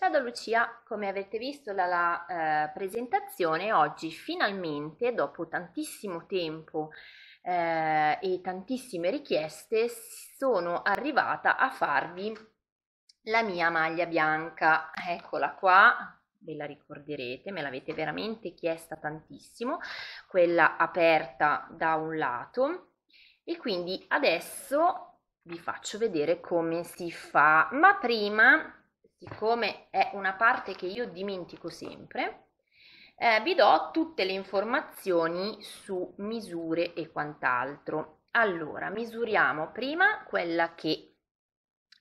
Ciao da Lucia, come avete visto dalla eh, presentazione, oggi finalmente, dopo tantissimo tempo eh, e tantissime richieste, sono arrivata a farvi la mia maglia bianca. Eccola qua, ve la ricorderete, me l'avete veramente chiesta tantissimo, quella aperta da un lato e quindi adesso vi faccio vedere come si fa, ma prima siccome è una parte che io dimentico sempre, eh, vi do tutte le informazioni su misure e quant'altro. Allora, misuriamo prima quella che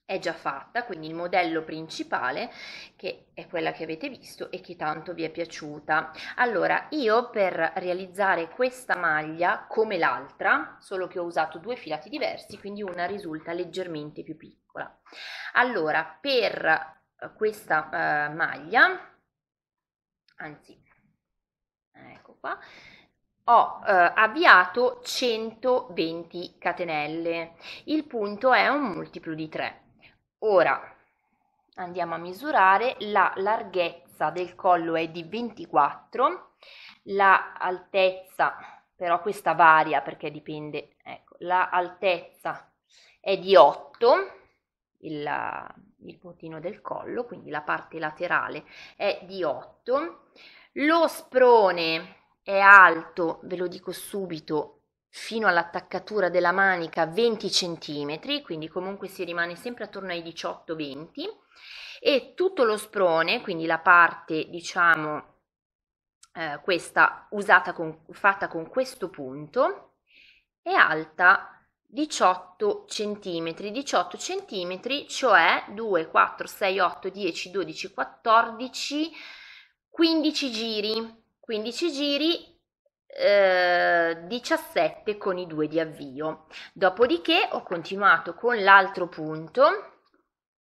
è già fatta, quindi il modello principale che è quella che avete visto e che tanto vi è piaciuta. Allora, io per realizzare questa maglia come l'altra, solo che ho usato due filati diversi, quindi una risulta leggermente più piccola. Allora, per eh, questa eh, maglia, anzi, ecco qua, ho eh, avviato 120 catenelle. Il punto è un multiplo di 3. Ora andiamo a misurare la larghezza del collo è di 24, la altezza, però questa varia perché dipende, ecco, la altezza è di 8, il, il puntino del collo, quindi la parte laterale è di 8. Lo sprone è alto, ve lo dico subito, fino all'attaccatura della manica 20 cm, quindi comunque si rimane sempre attorno ai 18-20 e tutto lo sprone, quindi la parte diciamo eh, questa usata con, fatta con questo punto, è alta 18 cm, 18 cm, cioè 2, 4, 6, 8, 10, 12, 14, 15 giri, 15 giri 17 eh, con i due di avvio. Dopodiché ho continuato con l'altro punto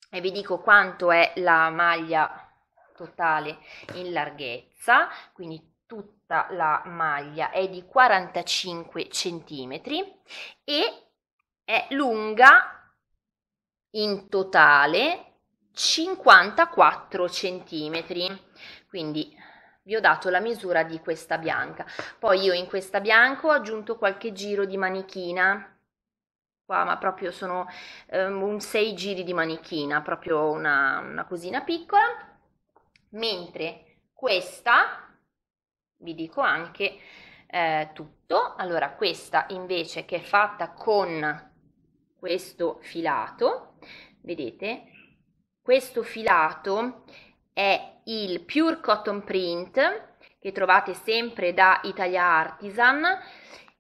e vi dico quanto è la maglia totale in larghezza, quindi tutta la maglia è di 45 centimetri e è lunga in totale 54 centimetri quindi vi ho dato la misura di questa bianca poi io in questa bianca ho aggiunto qualche giro di manichina qua ma proprio sono um, un 6 giri di manichina proprio una, una cosina piccola mentre questa vi dico anche eh, tutto allora questa invece che è fatta con questo filato, vedete? Questo filato è il Pure Cotton Print che trovate sempre da Italia Artisan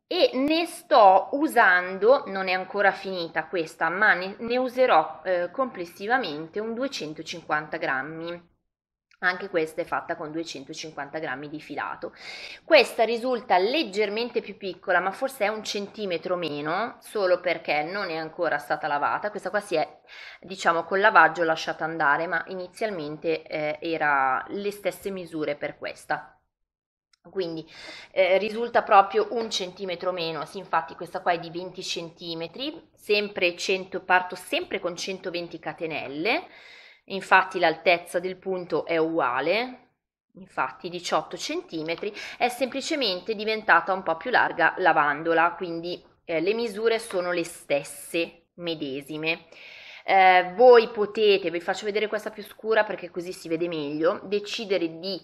e ne sto usando, non è ancora finita questa, ma ne, ne userò eh, complessivamente un 250 grammi anche questa è fatta con 250 grammi di filato. Questa risulta leggermente più piccola, ma forse è un centimetro meno, solo perché non è ancora stata lavata. Questa qua si è, diciamo, col lavaggio lasciata andare, ma inizialmente eh, era le stesse misure per questa quindi eh, risulta proprio un centimetro meno sì, infatti questa qua è di 20 centimetri sempre 100 parto sempre con 120 catenelle infatti l'altezza del punto è uguale, infatti 18 cm, è semplicemente diventata un po' più larga lavandola, quindi eh, le misure sono le stesse, medesime. Eh, voi potete, vi faccio vedere questa più scura perché così si vede meglio, decidere di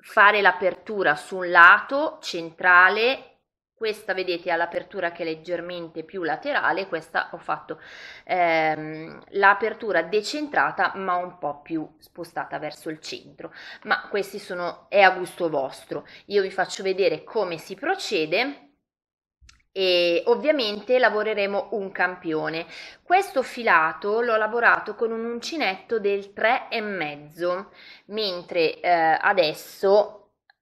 fare l'apertura su un lato centrale questa vedete all'apertura che è leggermente più laterale, questa ho fatto ehm, l'apertura decentrata ma un po' più spostata verso il centro, ma questi sono, è a gusto vostro. Io vi faccio vedere come si procede e ovviamente lavoreremo un campione. Questo filato l'ho lavorato con un uncinetto del e mezzo mentre eh, adesso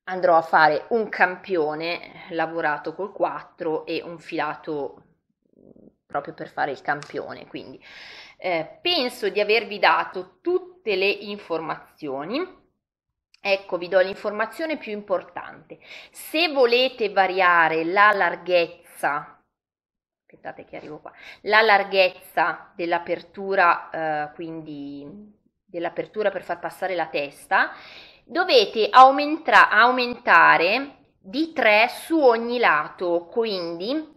andrò a fare un campione lavorato col 4 e un filato proprio per fare il campione quindi eh, penso di avervi dato tutte le informazioni Ecco, vi do l'informazione più importante. Se volete variare la larghezza, aspettate che arrivo qua, la larghezza dell'apertura, eh, quindi dell'apertura per far passare la testa, dovete aumenta- aumentare di 3 su ogni lato, quindi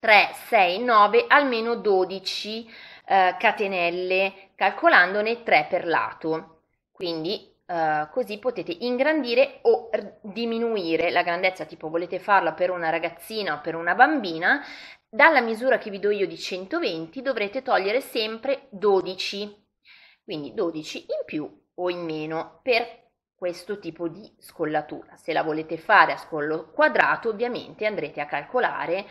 3, 6, 9, almeno 12 eh, catenelle, calcolandone 3 per lato. Quindi Uh, così potete ingrandire o diminuire la grandezza, tipo volete farla per una ragazzina o per una bambina, dalla misura che vi do io di 120 dovrete togliere sempre 12, quindi 12 in più o in meno per questo tipo di scollatura. Se la volete fare a scollo quadrato, ovviamente andrete a calcolare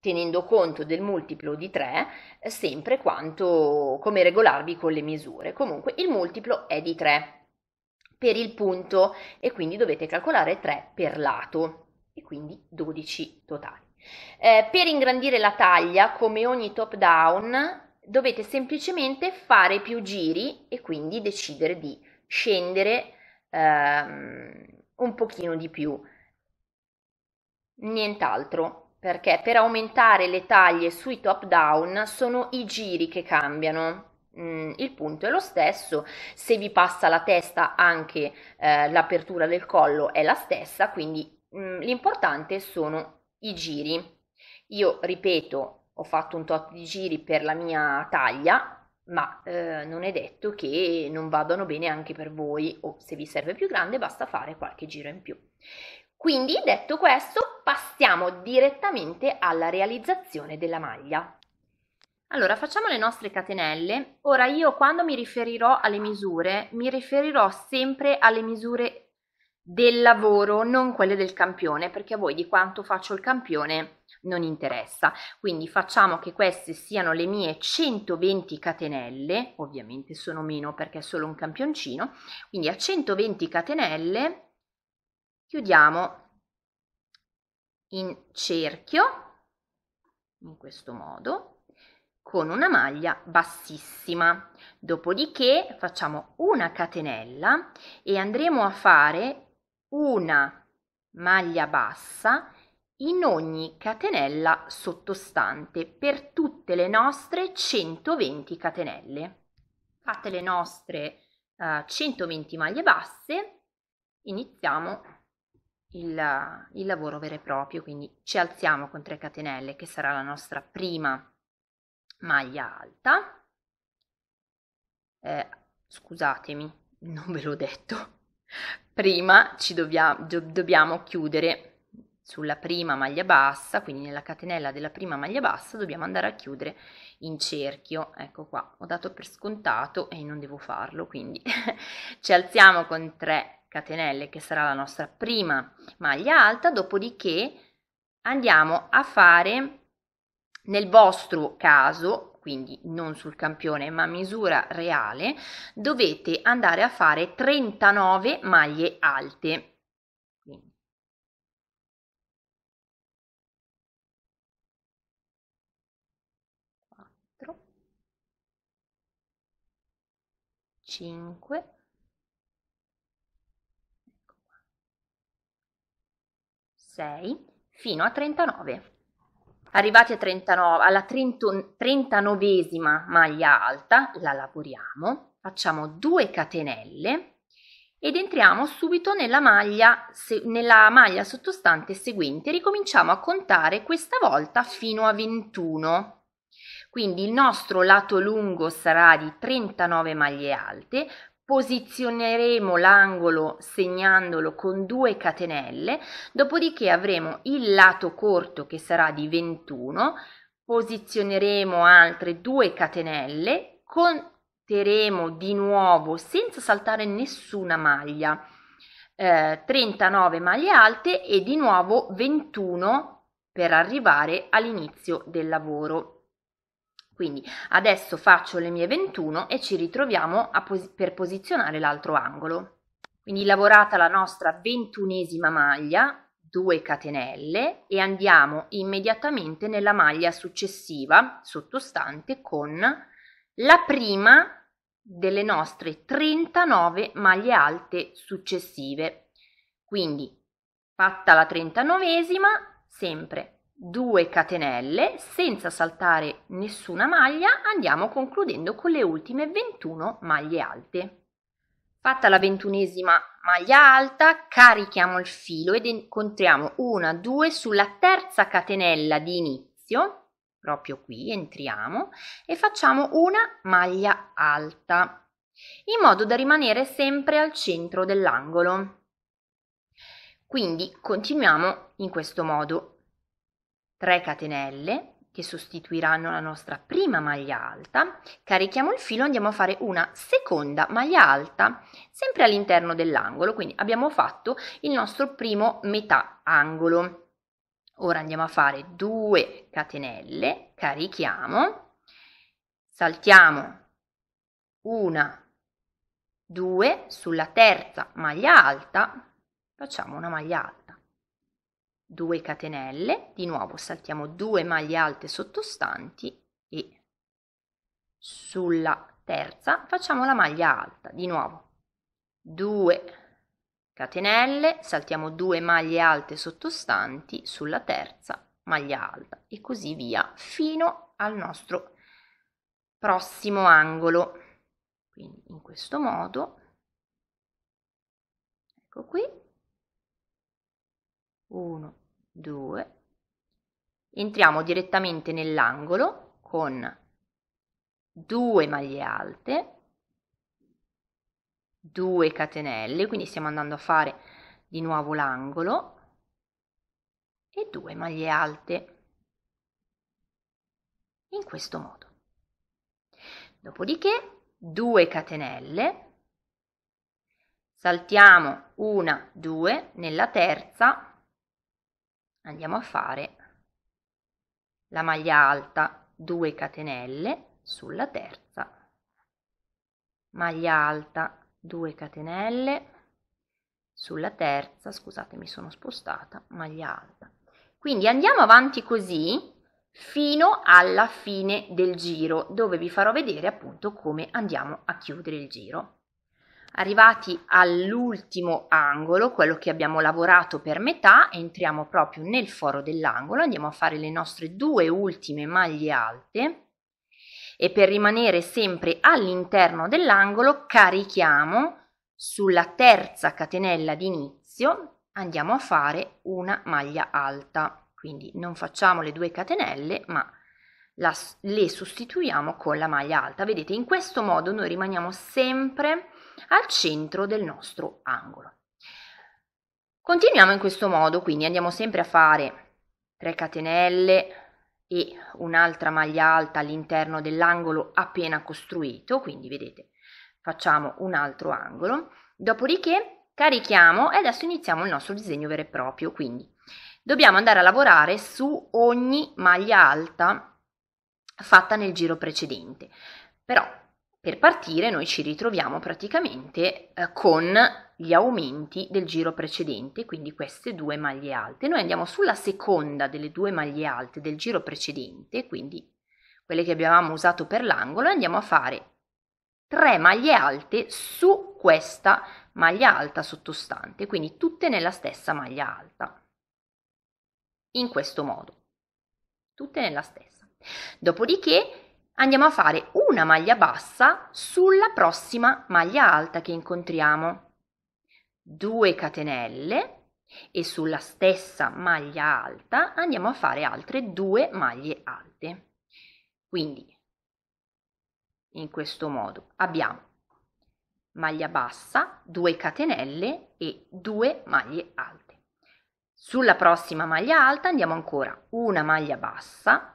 tenendo conto del multiplo di 3, sempre quanto come regolarvi con le misure. Comunque il multiplo è di 3 per il punto e quindi dovete calcolare 3 per lato e quindi 12 totali. Eh, per ingrandire la taglia, come ogni top down, dovete semplicemente fare più giri e quindi decidere di scendere ehm, un pochino di più, nient'altro, perché per aumentare le taglie sui top down sono i giri che cambiano. Mm, il punto è lo stesso, se vi passa la testa anche eh, l'apertura del collo è la stessa, quindi mm, l'importante sono i giri. Io ripeto, ho fatto un tot di giri per la mia taglia, ma eh, non è detto che non vadano bene anche per voi o se vi serve più grande basta fare qualche giro in più. Quindi detto questo passiamo direttamente alla realizzazione della maglia. Allora facciamo le nostre catenelle, ora io quando mi riferirò alle misure mi riferirò sempre alle misure del lavoro non quelle del campione perché voi di quanto faccio il campione non interessa. Quindi facciamo che queste siano le mie 120 catenelle, ovviamente sono meno perché è solo un campioncino, quindi a 120 catenelle chiudiamo in cerchio, in questo modo, con una maglia bassissima. Dopodiché facciamo una catenella e andremo a fare una maglia bassa in ogni catenella sottostante per tutte le nostre 120 catenelle. Fate le nostre uh, eh, 120 maglie basse, iniziamo il, il lavoro vero e proprio, quindi ci alziamo con 3 catenelle che sarà la nostra prima maglia alta. Eh, scusatemi, non ve l'ho detto. Prima ci dobbiamo, do, dobbiamo chiudere sulla prima maglia bassa, quindi nella catenella della prima maglia bassa dobbiamo andare a chiudere in cerchio, ecco qua, ho dato per scontato e non devo farlo, quindi ci alziamo con 3 catenelle che sarà la nostra prima maglia alta, dopodiché andiamo a fare nel vostro caso quindi non sul campione ma misura reale, dovete andare a fare 39 maglie alte 5 ecco qua, 6 fino a 39 arrivati a 39, alla 39esima maglia alta la lavoriamo facciamo 2 catenelle ed entriamo subito nella maglia, nella maglia sottostante seguente ricominciamo a contare questa volta fino a 21 quindi il nostro lato lungo sarà di 39 maglie alte, posizioneremo l'angolo segnandolo con due catenelle, dopodiché avremo il lato corto che sarà di 21, posizioneremo altre due catenelle, conteremo di nuovo senza saltare nessuna maglia, eh, 39 maglie alte e di nuovo 21 per arrivare all'inizio del lavoro. Quindi adesso faccio le mie 21 e ci ritroviamo pos per posizionare l'altro angolo. Quindi lavorata la nostra ventunesima maglia, 2 catenelle e andiamo immediatamente nella maglia successiva sottostante con la prima delle nostre 39 maglie alte successive. Quindi fatta la 39esima, sempre 2 catenelle senza saltare nessuna maglia andiamo concludendo con le ultime 21 maglie alte fatta la ventunesima maglia alta carichiamo il filo ed incontriamo una due sulla terza catenella di inizio proprio qui entriamo e facciamo una maglia alta in modo da rimanere sempre al centro dell'angolo quindi continuiamo in questo modo 3 catenelle che sostituiranno la nostra prima maglia alta, carichiamo il filo e andiamo a fare una seconda maglia alta, sempre all'interno dell'angolo, quindi abbiamo fatto il nostro primo metà angolo. Ora andiamo a fare 2 catenelle, carichiamo, saltiamo una, due, sulla terza maglia alta facciamo una maglia alta 2 catenelle, di nuovo saltiamo 2 maglie alte sottostanti e sulla terza facciamo la maglia alta, di nuovo 2 catenelle, saltiamo 2 maglie alte sottostanti sulla terza maglia alta e così via fino al nostro prossimo angolo. Quindi in questo modo, ecco qui, 1, 2. Entriamo direttamente nell'angolo con 2 maglie alte, 2 catenelle, quindi stiamo andando a fare di nuovo l'angolo e 2 maglie alte in questo modo. Dopodiché 2 catenelle, saltiamo una, 2 nella terza andiamo a fare la maglia alta 2 catenelle sulla terza maglia alta 2 catenelle sulla terza scusate mi sono spostata maglia alta quindi andiamo avanti così fino alla fine del giro dove vi farò vedere appunto come andiamo a chiudere il giro Arrivati all'ultimo angolo, quello che abbiamo lavorato per metà, entriamo proprio nel foro dell'angolo, andiamo a fare le nostre due ultime maglie alte e per rimanere sempre all'interno dell'angolo carichiamo sulla terza catenella di inizio, andiamo a fare una maglia alta. Quindi non facciamo le due catenelle, ma la, le sostituiamo con la maglia alta. Vedete, in questo modo noi rimaniamo sempre al centro del nostro angolo. Continuiamo in questo modo, quindi andiamo sempre a fare 3 catenelle e un'altra maglia alta all'interno dell'angolo appena costruito, quindi vedete facciamo un altro angolo, dopodiché carichiamo e adesso iniziamo il nostro disegno vero e proprio, quindi dobbiamo andare a lavorare su ogni maglia alta fatta nel giro precedente, però per partire noi ci ritroviamo praticamente eh, con gli aumenti del giro precedente, quindi queste due maglie alte. Noi andiamo sulla seconda delle due maglie alte del giro precedente, quindi quelle che abbiamo usato per l'angolo, e andiamo a fare 3 maglie alte su questa maglia alta sottostante, quindi tutte nella stessa maglia alta. In questo modo, tutte nella stessa. Dopodiché andiamo a fare una maglia bassa sulla prossima maglia alta che incontriamo. 2 catenelle e sulla stessa maglia alta andiamo a fare altre due maglie alte. Quindi in questo modo abbiamo maglia bassa, 2 catenelle e 2 maglie alte. Sulla prossima maglia alta andiamo ancora una maglia bassa,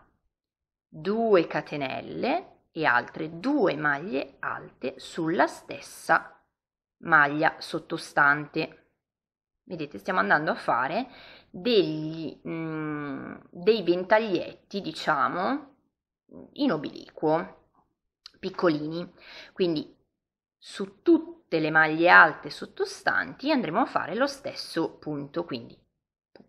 2 catenelle e altre 2 maglie alte sulla stessa maglia sottostante. Vedete, stiamo andando a fare degli, mh, mm, dei ventaglietti, diciamo, in obliquo, piccolini. Quindi su tutte le maglie alte sottostanti andremo a fare lo stesso punto, quindi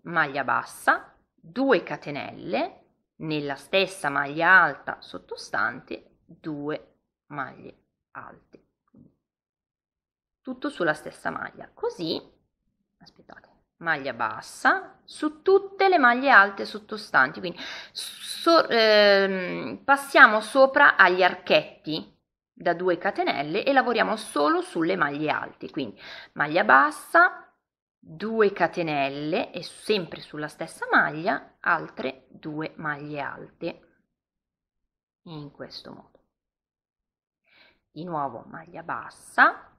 maglia bassa, 2 catenelle nella stessa maglia alta sottostante due maglie alte tutto sulla stessa maglia così aspettate maglia bassa su tutte le maglie alte sottostanti quindi so, eh, passiamo sopra agli archetti da 2 catenelle e lavoriamo solo sulle maglie alte quindi maglia bassa 2 catenelle e sempre sulla stessa maglia altre due maglie alte in questo modo di nuovo maglia bassa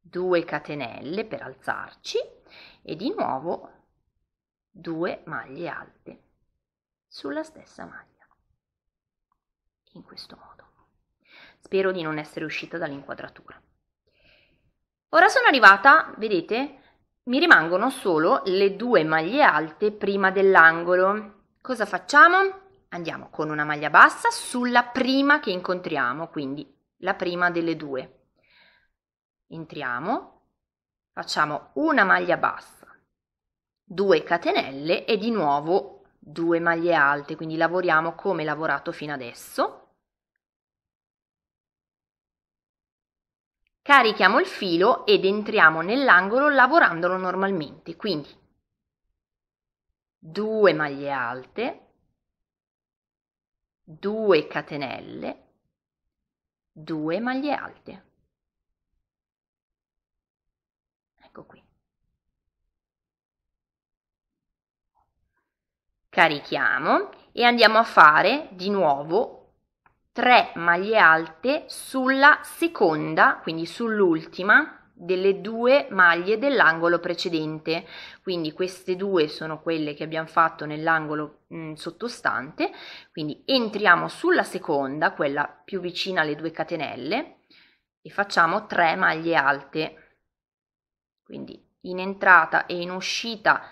2 catenelle per alzarci e di nuovo 2 maglie alte sulla stessa maglia in questo modo spero di non essere uscita dall'inquadratura ora sono arrivata vedete mi rimangono solo le due maglie alte prima dell'angolo. Cosa facciamo? Andiamo con una maglia bassa sulla prima che incontriamo, quindi la prima delle due. Entriamo, facciamo una maglia bassa, 2 catenelle e di nuovo 2 maglie alte, quindi lavoriamo come lavorato fino adesso Carichiamo il filo ed entriamo nell'angolo lavorandolo normalmente, quindi 2 maglie alte, 2 catenelle, 2 maglie alte. Ecco qui. Carichiamo e andiamo a fare di nuovo 3 maglie alte sulla seconda, quindi sull'ultima delle due maglie dell'angolo precedente quindi queste due sono quelle che abbiamo fatto nell'angolo sottostante quindi entriamo sulla seconda quella più vicina alle due catenelle e facciamo 3 maglie alte quindi in entrata e in uscita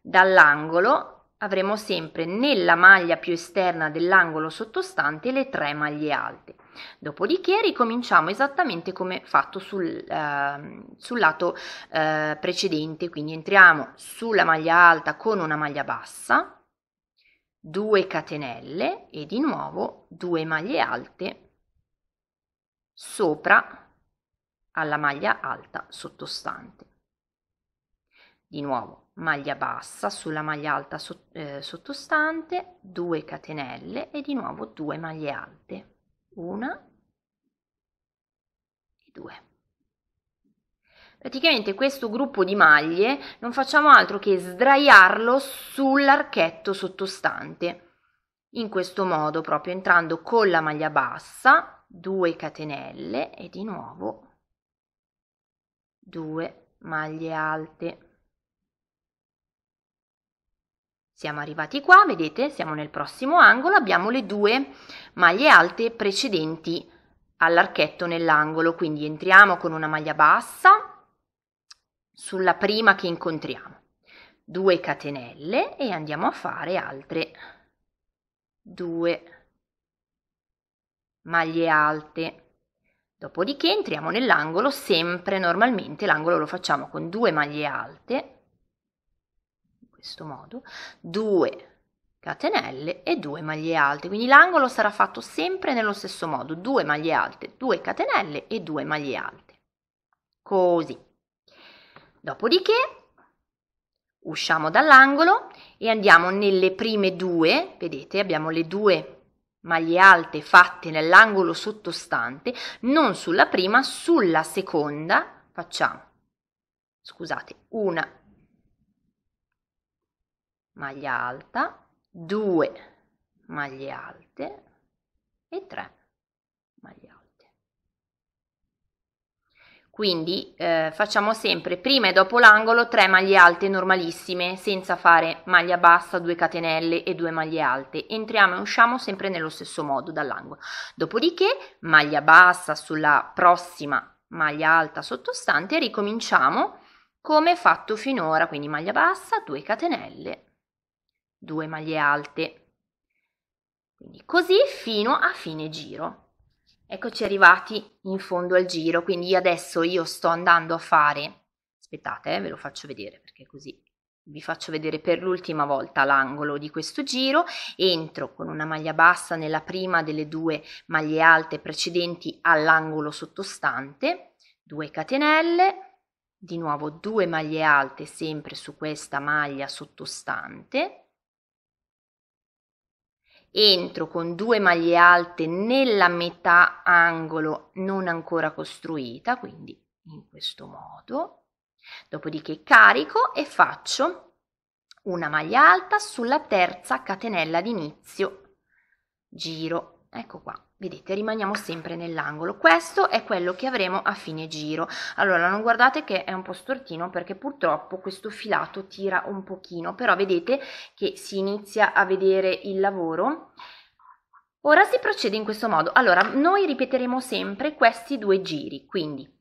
dall'angolo avremo sempre nella maglia più esterna dell'angolo sottostante le tre maglie alte. Dopodiché ricominciamo esattamente come fatto sul, eh, sul lato eh, precedente, quindi entriamo sulla maglia alta con una maglia bassa, 2 catenelle e di nuovo 2 maglie alte sopra alla maglia alta sottostante. Di nuovo maglia bassa sulla maglia alta eh, sottostante 2 catenelle e di nuovo 2 maglie alte una e due praticamente questo gruppo di maglie non facciamo altro che sdraiarlo sull'archetto sottostante in questo modo proprio entrando con la maglia bassa 2 catenelle e di nuovo 2 maglie alte Siamo arrivati qua, vedete, siamo nel prossimo angolo, abbiamo le due maglie alte precedenti all'archetto nell'angolo, quindi entriamo con una maglia bassa sulla prima che incontriamo, 2 catenelle e andiamo a fare altre due maglie alte. Dopodiché entriamo nell'angolo sempre normalmente, l'angolo lo facciamo con 2 maglie alte questo modo, 2 catenelle e 2 maglie alte. Quindi l'angolo sarà fatto sempre nello stesso modo, 2 maglie alte, 2 catenelle e 2 maglie alte. Così. Dopodiché usciamo dall'angolo e andiamo nelle prime due, vedete abbiamo le due maglie alte fatte nell'angolo sottostante, non sulla prima, sulla seconda facciamo, scusate, una maglia alta, 2 maglie alte e 3 maglie alte. Quindi eh, facciamo sempre prima e dopo l'angolo 3 maglie alte normalissime senza fare maglia bassa, 2 catenelle e 2 maglie alte. Entriamo e usciamo sempre nello stesso modo dall'angolo. Dopodiché maglia bassa sulla prossima maglia alta sottostante ricominciamo come fatto finora, quindi maglia bassa, 2 catenelle 2 maglie alte quindi così fino a fine giro eccoci arrivati in fondo al giro quindi adesso io sto andando a fare aspettate eh, ve lo faccio vedere perché così vi faccio vedere per l'ultima volta l'angolo di questo giro, entro con una maglia bassa nella prima delle due maglie alte precedenti all'angolo sottostante, 2 catenelle, di nuovo 2 maglie alte sempre su questa maglia sottostante, Entro con due maglie alte nella metà angolo non ancora costruita, quindi in questo modo. Dopodiché carico e faccio una maglia alta sulla terza catenella d'inizio. Giro, ecco qua, Vedete, rimaniamo sempre nell'angolo. Questo è quello che avremo a fine giro. Allora, non guardate che è un po' stortino perché purtroppo questo filato tira un pochino, però vedete che si inizia a vedere il lavoro. Ora si procede in questo modo. Allora, noi ripeteremo sempre questi due giri, quindi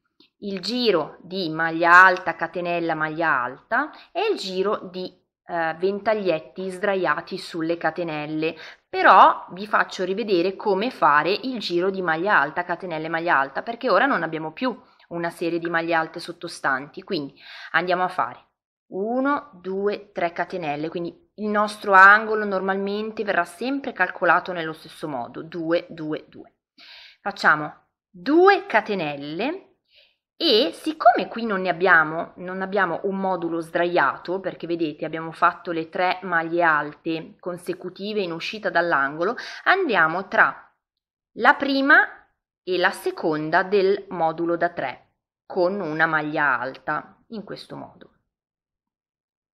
il giro di maglia alta, catenella, maglia alta e il giro di eh, ventaglietti sdraiati sulle catenelle, però vi faccio rivedere come fare il giro di maglia alta, catenelle maglia alta, perché ora non abbiamo più una serie di maglie alte sottostanti, quindi andiamo a fare 1, 2, 3 catenelle, quindi il nostro angolo normalmente verrà sempre calcolato nello stesso modo, 2, 2, 2. Facciamo 2 catenelle e siccome qui non ne abbiamo, non abbiamo un modulo sdraiato, perché vedete abbiamo fatto le tre maglie alte consecutive in uscita dall'angolo, andiamo tra la prima e la seconda del modulo da 3 con una maglia alta, in questo modo.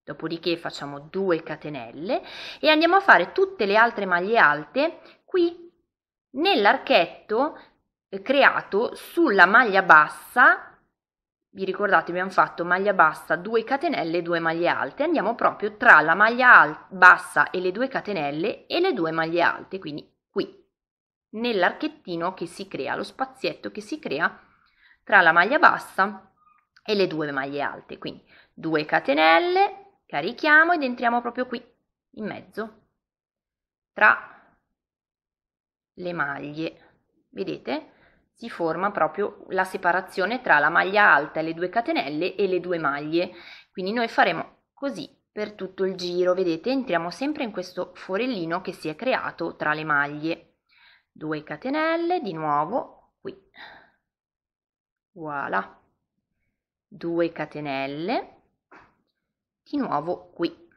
Dopodiché facciamo 2 catenelle e andiamo a fare tutte le altre maglie alte qui nell'archetto eh, creato sulla maglia bassa vi ricordate abbiamo fatto maglia bassa 2 catenelle 2 maglie alte andiamo proprio tra la maglia bassa e le 2 catenelle e le 2 maglie alte quindi qui nell'archettino che si crea lo spazietto che si crea tra la maglia bassa e le 2 maglie alte quindi 2 catenelle carichiamo ed entriamo proprio qui in mezzo tra le maglie vedete si forma proprio la separazione tra la maglia alta e le due catenelle e le due maglie. Quindi noi faremo così per tutto il giro, vedete entriamo sempre in questo forellino che si è creato tra le maglie. 2 catenelle di nuovo qui. Voilà. 2 catenelle di nuovo qui.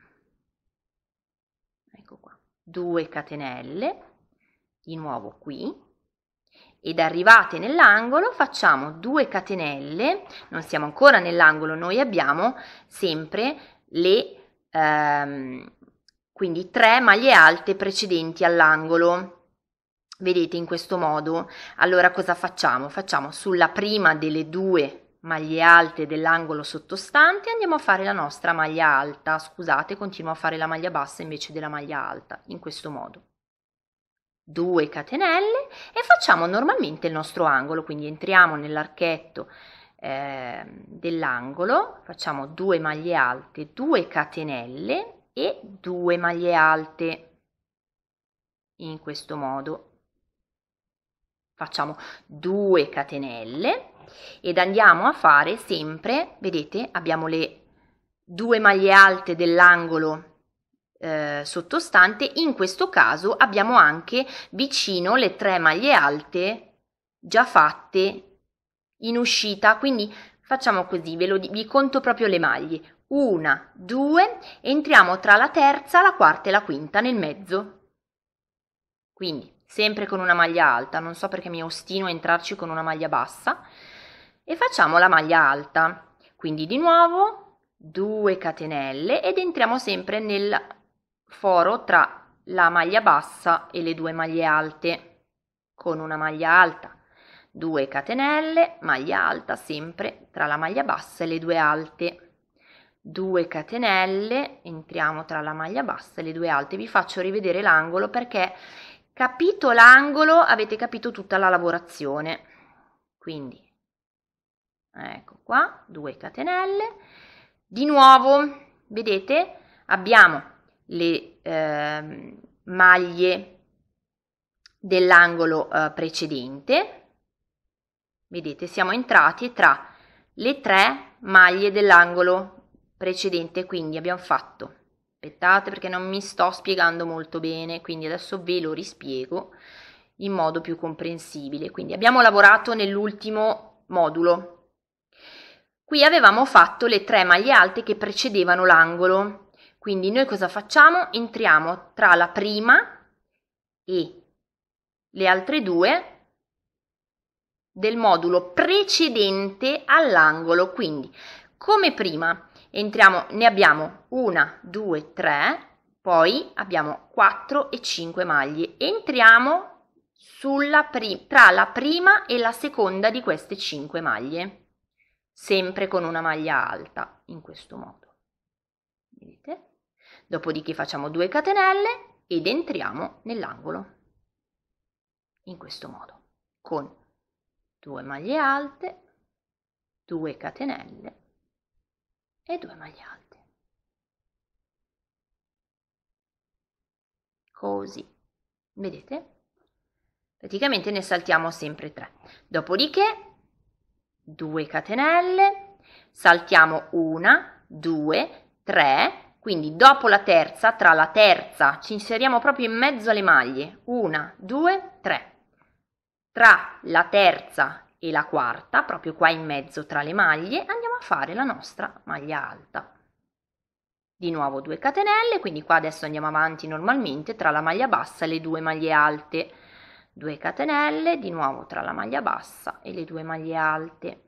Ecco qua. 2 catenelle di nuovo qui ed arrivate nell'angolo facciamo 2 catenelle, non siamo ancora nell'angolo, noi abbiamo sempre le ehm, quindi 3 maglie alte precedenti all'angolo. Vedete in questo modo. Allora cosa facciamo? Facciamo sulla prima delle due maglie alte dell'angolo sottostante andiamo a fare la nostra maglia alta. Scusate, continuo a fare la maglia bassa invece della maglia alta, in questo modo. 2 catenelle e facciamo normalmente il nostro angolo, quindi entriamo nell'archetto eh, dell'angolo, facciamo 2 maglie alte, 2 catenelle e 2 maglie alte in questo modo. Facciamo 2 catenelle ed andiamo a fare sempre, vedete, abbiamo le due maglie alte dell'angolo eh, sottostante, in questo caso abbiamo anche vicino le tre maglie alte già fatte in uscita, quindi facciamo così, ve lo, vi conto proprio le maglie, una, due, entriamo tra la terza, la quarta e la quinta nel mezzo. Quindi sempre con una maglia alta, non so perché mi ostino a entrarci con una maglia bassa, e facciamo la maglia alta. Quindi di nuovo 2 catenelle ed entriamo sempre nel foro tra la maglia bassa e le due maglie alte, con una maglia alta, 2 catenelle, maglia alta sempre tra la maglia bassa e le due alte, 2 catenelle, entriamo tra la maglia bassa e le due alte, vi faccio rivedere l'angolo perché capito l'angolo avete capito tutta la lavorazione, quindi ecco qua, 2 catenelle, di nuovo, vedete, abbiamo le eh, maglie dell'angolo eh, precedente. Vedete, siamo entrati tra le tre maglie dell'angolo precedente, quindi abbiamo fatto. Aspettate perché non mi sto spiegando molto bene, quindi adesso ve lo rispiego in modo più comprensibile. Quindi abbiamo lavorato nell'ultimo modulo. Qui avevamo fatto le tre maglie alte che precedevano l'angolo quindi noi cosa facciamo? Entriamo tra la prima e le altre due del modulo precedente all'angolo. Quindi, come prima, entriamo, ne abbiamo una, due, tre, poi abbiamo 4 e 5 maglie. Entriamo sulla tra la prima e la seconda di queste 5 maglie, sempre con una maglia alta in questo modo. Dopodiché facciamo 2 catenelle ed entriamo nell'angolo. In questo modo, con 2 maglie alte, 2 catenelle e 2 maglie alte. Così. Vedete? Praticamente ne saltiamo sempre 3. Dopodiché 2 catenelle, saltiamo 1, 2, 3 quindi dopo la terza, tra la terza, ci inseriamo proprio in mezzo alle maglie. Una, due, tre. Tra la terza e la quarta, proprio qua in mezzo tra le maglie, andiamo a fare la nostra maglia alta. Di nuovo due catenelle, quindi qua adesso andiamo avanti normalmente tra la maglia bassa e le due maglie alte. 2 catenelle, di nuovo tra la maglia bassa e le due maglie alte.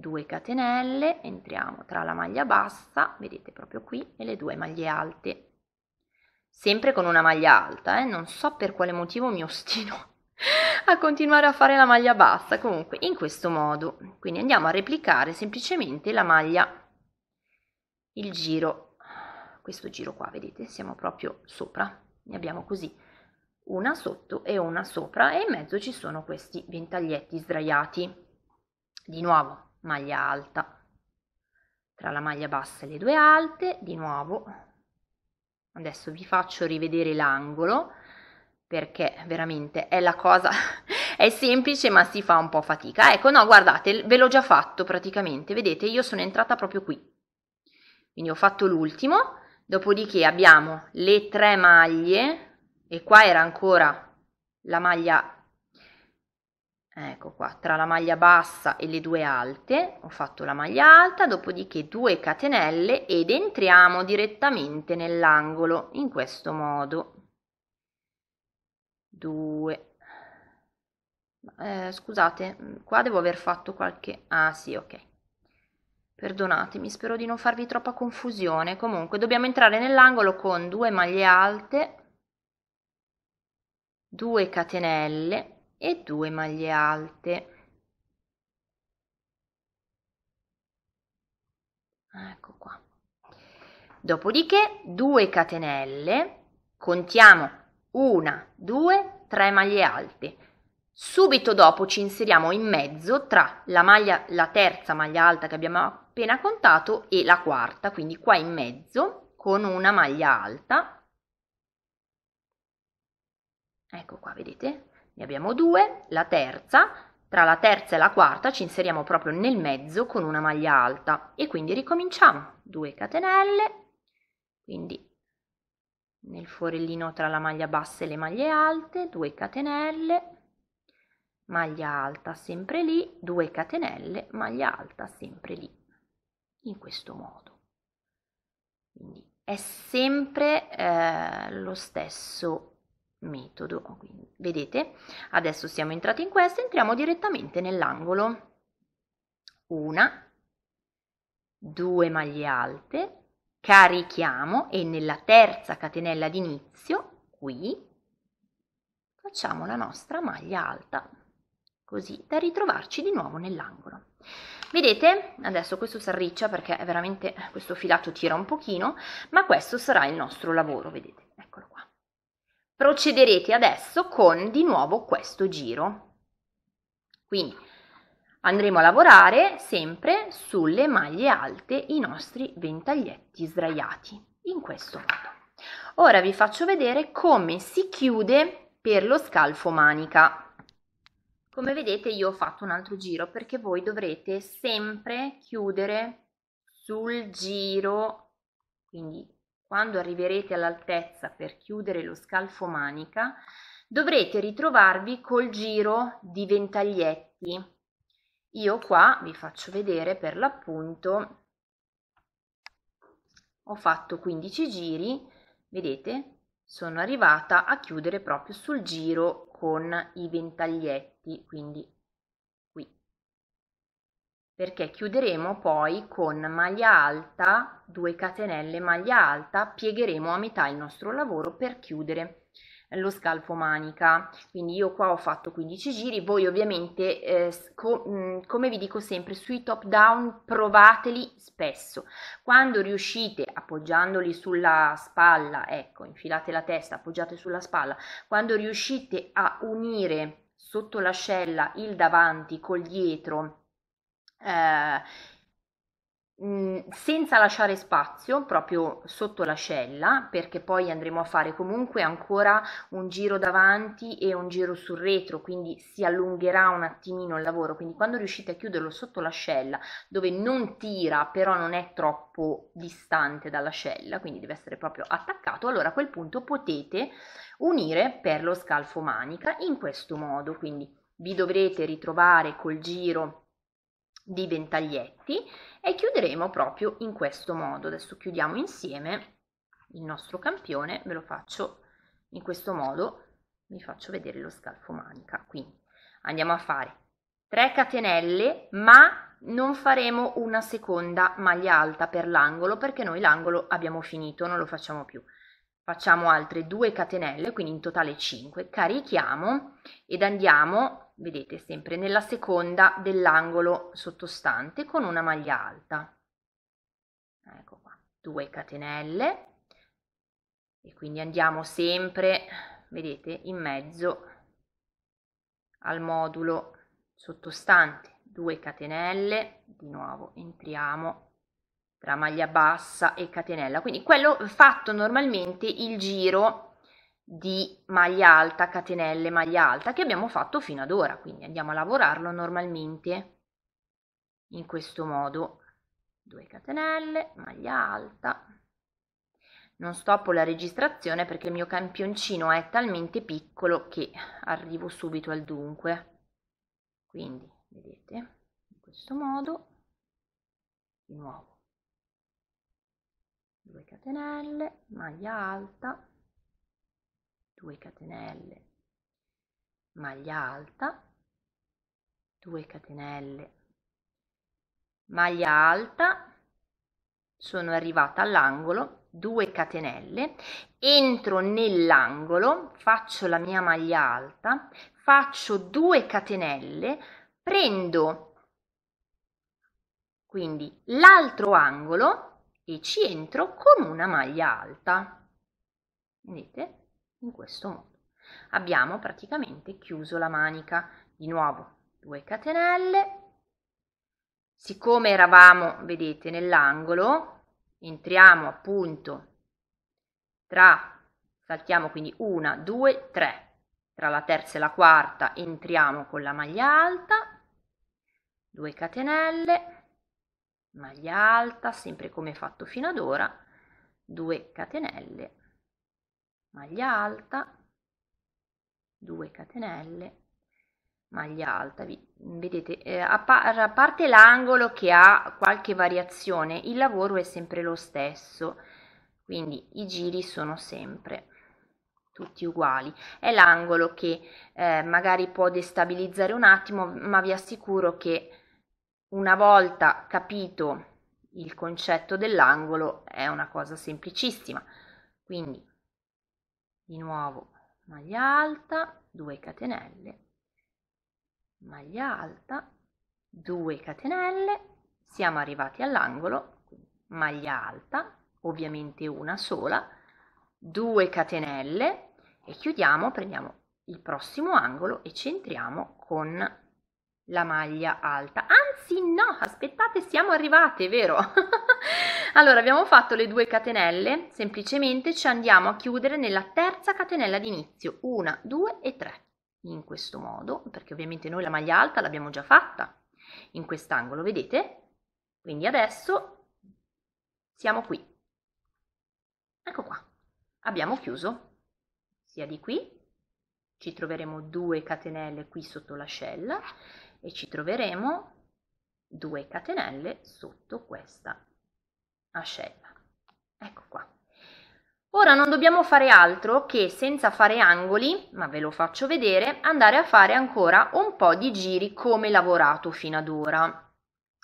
2 catenelle, entriamo tra la maglia bassa, vedete proprio qui, e le due maglie alte. Sempre con una maglia alta, eh? non so per quale motivo mi ostino a continuare a fare la maglia bassa, comunque in questo modo. Quindi andiamo a replicare semplicemente la maglia, il giro, questo giro qua, vedete, siamo proprio sopra, ne abbiamo così una sotto e una sopra e in mezzo ci sono questi ventaglietti sdraiati. Di nuovo maglia alta tra la maglia bassa e le due alte di nuovo adesso vi faccio rivedere l'angolo perché veramente è la cosa è semplice ma si fa un po' fatica ecco no guardate ve l'ho già fatto praticamente vedete io sono entrata proprio qui quindi ho fatto l'ultimo dopodiché abbiamo le tre maglie e qua era ancora la maglia ecco qua tra la maglia bassa e le due alte ho fatto la maglia alta dopodiché 2 catenelle ed entriamo direttamente nell'angolo in questo modo 2 eh, scusate qua devo aver fatto qualche ah sì ok perdonatemi spero di non farvi troppa confusione comunque dobbiamo entrare nell'angolo con 2 maglie alte 2 catenelle e 2 maglie alte. Ecco qua. Dopodiché 2 catenelle, contiamo una, due, tre maglie alte. Subito dopo ci inseriamo in mezzo tra la, maglia, la terza maglia alta che abbiamo appena contato e la quarta, quindi qua in mezzo con una maglia alta. Ecco qua, vedete? Ne abbiamo due, la terza, tra la terza e la quarta ci inseriamo proprio nel mezzo con una maglia alta e quindi ricominciamo. 2 catenelle, quindi nel forellino tra la maglia bassa e le maglie alte, 2 catenelle, maglia alta sempre lì, 2 catenelle, maglia alta sempre lì, in questo modo. Quindi è sempre eh, lo stesso metodo. Quindi, vedete? Adesso siamo entrati in questa, entriamo direttamente nell'angolo. Una, due maglie alte, carichiamo e nella terza catenella d'inizio, qui, facciamo la nostra maglia alta, così da ritrovarci di nuovo nell'angolo. Vedete? Adesso questo si arriccia perché veramente questo filato tira un pochino, ma questo sarà il nostro lavoro, vedete? Eccolo qua procederete adesso con di nuovo questo giro. Quindi andremo a lavorare sempre sulle maglie alte i nostri ventaglietti sdraiati in questo modo. Ora vi faccio vedere come si chiude per lo scalfo manica. Come vedete io ho fatto un altro giro perché voi dovrete sempre chiudere sul giro, quindi quando arriverete all'altezza per chiudere lo scalfo manica, dovrete ritrovarvi col giro di ventaglietti. Io qua vi faccio vedere per l'appunto, ho fatto 15 giri, vedete? Sono arrivata a chiudere proprio sul giro con i ventaglietti, quindi perché chiuderemo poi con maglia alta, 2 catenelle maglia alta, piegheremo a metà il nostro lavoro per chiudere lo scalfo manica quindi io qua ho fatto 15 giri voi ovviamente eh, co mm, come vi dico sempre sui top down provateli spesso quando riuscite appoggiandoli sulla spalla ecco infilate la testa appoggiate sulla spalla quando riuscite a unire sotto l'ascella il davanti col dietro eh, senza lasciare spazio proprio sotto l'ascella perché poi andremo a fare comunque ancora un giro davanti e un giro sul retro quindi si allungherà un attimino il lavoro quindi quando riuscite a chiuderlo sotto l'ascella dove non tira però non è troppo distante dall'ascella quindi deve essere proprio attaccato allora a quel punto potete unire per lo scalfo manica in questo modo quindi vi dovrete ritrovare col giro di ventaglietti e chiuderemo proprio in questo modo. Adesso chiudiamo insieme il nostro campione, ve lo faccio in questo modo, vi faccio vedere lo scalfo manica. Quindi andiamo a fare 3 catenelle, ma non faremo una seconda maglia alta per l'angolo perché noi l'angolo abbiamo finito, non lo facciamo più. Facciamo altre 2 catenelle, quindi in totale 5, carichiamo ed andiamo vedete sempre nella seconda dell'angolo sottostante con una maglia alta. Ecco qua, 2 catenelle e quindi andiamo sempre, vedete, in mezzo al modulo sottostante, 2 catenelle, di nuovo entriamo tra maglia bassa e catenella, quindi quello fatto normalmente il giro di maglia alta, catenelle maglia alta che abbiamo fatto fino ad ora, quindi andiamo a lavorarlo normalmente in questo modo. 2 catenelle, maglia alta. Non stoppo la registrazione perché il mio campioncino è talmente piccolo che arrivo subito al dunque. Quindi, vedete, in questo modo, di nuovo. 2 catenelle, maglia alta. 2 catenelle maglia alta 2 catenelle maglia alta sono arrivata all'angolo 2 catenelle entro nell'angolo faccio la mia maglia alta faccio 2 catenelle prendo quindi l'altro angolo e ci entro con una maglia alta vedete in questo modo abbiamo praticamente chiuso la manica di nuovo 2 catenelle siccome eravamo vedete nell'angolo entriamo appunto tra saltiamo quindi 1 2 3 tra la terza e la quarta entriamo con la maglia alta 2 catenelle maglia alta sempre come fatto fino ad ora 2 catenelle maglia alta 2 catenelle maglia alta vedete eh, a, par a parte l'angolo che ha qualche variazione il lavoro è sempre lo stesso quindi i giri sono sempre tutti uguali è l'angolo che eh, magari può destabilizzare un attimo ma vi assicuro che una volta capito il concetto dell'angolo è una cosa semplicissima quindi di nuovo maglia alta 2 catenelle maglia alta 2 catenelle siamo arrivati all'angolo maglia alta ovviamente una sola 2 catenelle e chiudiamo prendiamo il prossimo angolo e centriamo con la maglia alta anzi no, aspettate, siamo arrivate, vero? allora, abbiamo fatto le due catenelle, semplicemente ci andiamo a chiudere nella terza catenella di inizio, 1, 2 e tre, in questo modo, perché ovviamente noi la maglia alta l'abbiamo già fatta, in quest'angolo, vedete? Quindi adesso siamo qui, ecco qua, abbiamo chiuso, sia di qui ci troveremo due catenelle qui sotto l'ascella e ci troveremo 2 catenelle sotto questa ascella. Ecco qua. Ora non dobbiamo fare altro che senza fare angoli, ma ve lo faccio vedere, andare a fare ancora un po' di giri come lavorato fino ad ora.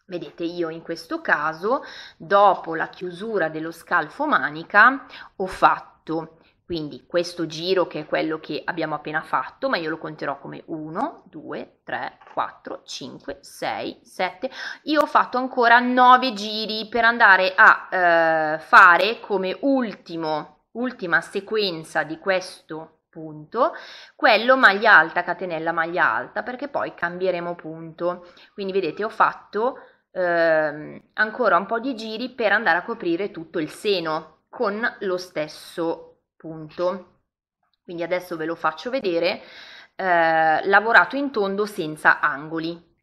Vedete io in questo caso dopo la chiusura dello scalfo manica ho fatto quindi questo giro che è quello che abbiamo appena fatto, ma io lo conterò come 1, 2, 3, 4, 5, 6, 7. Io ho fatto ancora 9 giri per andare a eh, fare come ultimo, ultima sequenza di questo punto, quello maglia alta, catenella maglia alta, perché poi cambieremo punto. Quindi vedete ho fatto eh, ancora un po' di giri per andare a coprire tutto il seno con lo stesso punto quindi adesso ve lo faccio vedere eh, lavorato in tondo senza angoli